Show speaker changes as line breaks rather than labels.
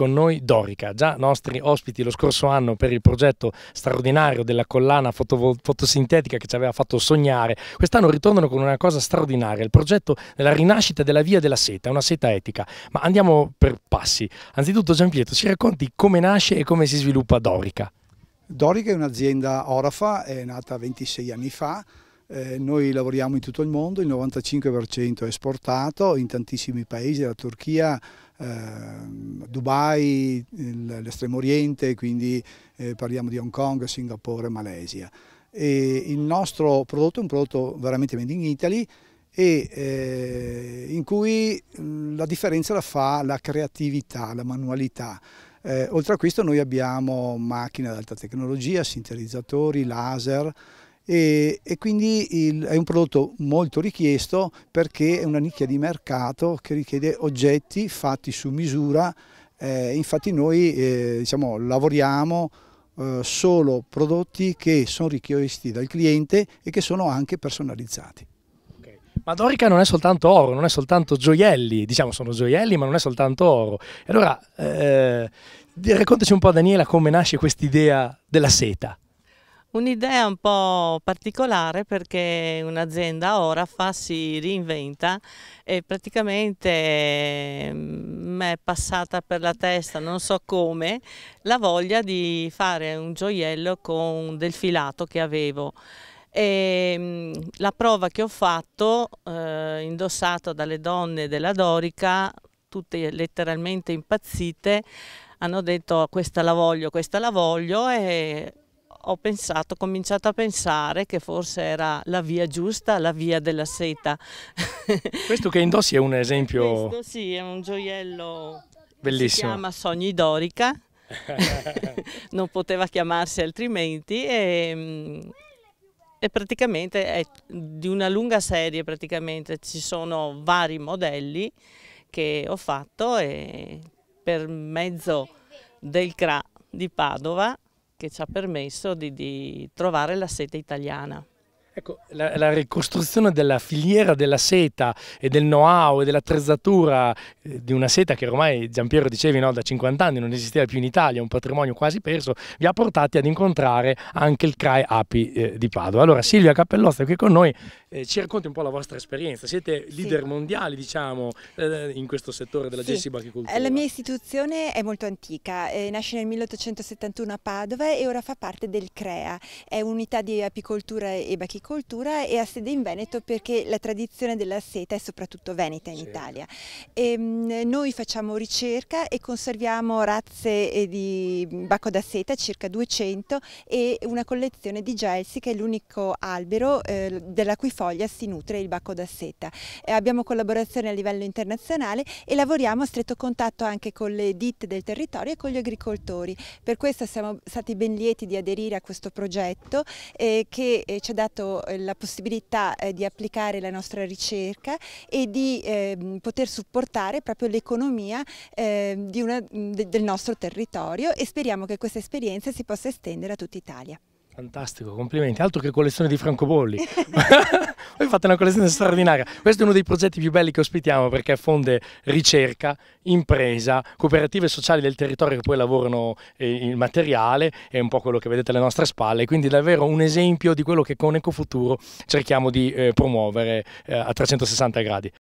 con noi Dorica, già nostri ospiti lo scorso anno per il progetto straordinario della collana fotosintetica che ci aveva fatto sognare. Quest'anno ritornano con una cosa straordinaria, il progetto della rinascita della via della seta, una seta etica. Ma andiamo per passi. Anzitutto Giampietro, ci racconti come nasce e come si sviluppa Dorica?
Dorica è un'azienda orafa, è nata 26 anni fa, eh, noi lavoriamo in tutto il mondo, il 95% è esportato in tantissimi paesi, la Turchia, eh, Dubai, l'Estremo Oriente, quindi eh, parliamo di Hong Kong, Singapore, Malesia. E il nostro prodotto è un prodotto veramente made in Italy e eh, in cui la differenza la fa la creatività, la manualità. Eh, oltre a questo noi abbiamo macchine ad alta tecnologia, sintetizzatori, laser e, e quindi il, è un prodotto molto richiesto perché è una nicchia di mercato che richiede oggetti fatti su misura eh, infatti noi eh, diciamo, lavoriamo eh, solo prodotti che sono richiesti dal cliente e che sono anche personalizzati.
Ma Dorica non è soltanto oro, non è soltanto gioielli, diciamo sono gioielli ma non è soltanto oro. E allora eh, raccontaci un po' Daniela come nasce quest'idea della seta.
Un'idea un po' particolare perché un'azienda ora fa, si reinventa e praticamente mm, me è passata per la testa, non so come, la voglia di fare un gioiello con del filato che avevo. E ehm, la prova che ho fatto, eh, indossato dalle donne della Dorica, tutte letteralmente impazzite, hanno detto questa la voglio, questa la voglio e ho pensato, ho cominciato a pensare che forse era la via giusta, la via della seta.
Questo che indossi è un esempio... Questo
sì, è un gioiello... Bellissimo. Si chiama Sogni Dorica, non poteva chiamarsi altrimenti e, mm, e, praticamente è di una lunga serie, praticamente ci sono vari modelli che ho fatto e per mezzo del CRA di Padova che ci ha permesso di, di trovare la seta italiana. Ecco, la, la,
ricostruzione della filiera della seta e del know-how e dell'attrezzatura eh, di una seta che ormai, Giampiero dicevi, no, da 50 anni non esisteva più in Italia, un patrimonio quasi perso, vi ha portati ad incontrare anche il CRAE API eh, di Padova. Allora Silvia Cappellozza è qui con noi, eh, ci racconti un po' la vostra esperienza. Siete leader sì. mondiali, diciamo, eh, in questo settore della sì. Gessi Bachicultura. Eh, la
mia istituzione è molto antica, eh, nasce nel 1871 a Padova e ora fa parte del CREA, è un'unità di apicoltura e bachicoltura e ha sede in Veneto perché la tradizione della seta è soprattutto veneta in sì. Italia. E, ehm, mh, noi facciamo ricerca e conserviamo razze eh, di bacco da seta, circa 200, e una collezione di gelsi che è l'unico albero eh, della cui foglia si nutre il bacco da seta. Eh, abbiamo collaborazione a livello internazionale e lavoriamo a stretto contatto anche con le ditte del territorio e con gli agricoltori. Per questo siamo stati ben lieti di aderire a questo progetto eh, che eh, ci ha dato eh, la possibilità eh, di applicare la nostra ricerca e di ehm, poter supportare proprio l'economia ehm, de, del nostro territorio e speriamo che questa esperienza si possa estendere a tutta Italia.
Fantastico, complimenti. Altro che collezione di francobolli. Voi fate una collezione straordinaria. Questo è uno dei progetti più belli che ospitiamo perché fonde ricerca, impresa, cooperative sociali del territorio che poi lavorano eh, il materiale e un po' quello che vedete alle nostre spalle. Quindi davvero un esempio di quello che con Ecofuturo cerchiamo di eh, promuovere eh, a 360 gradi.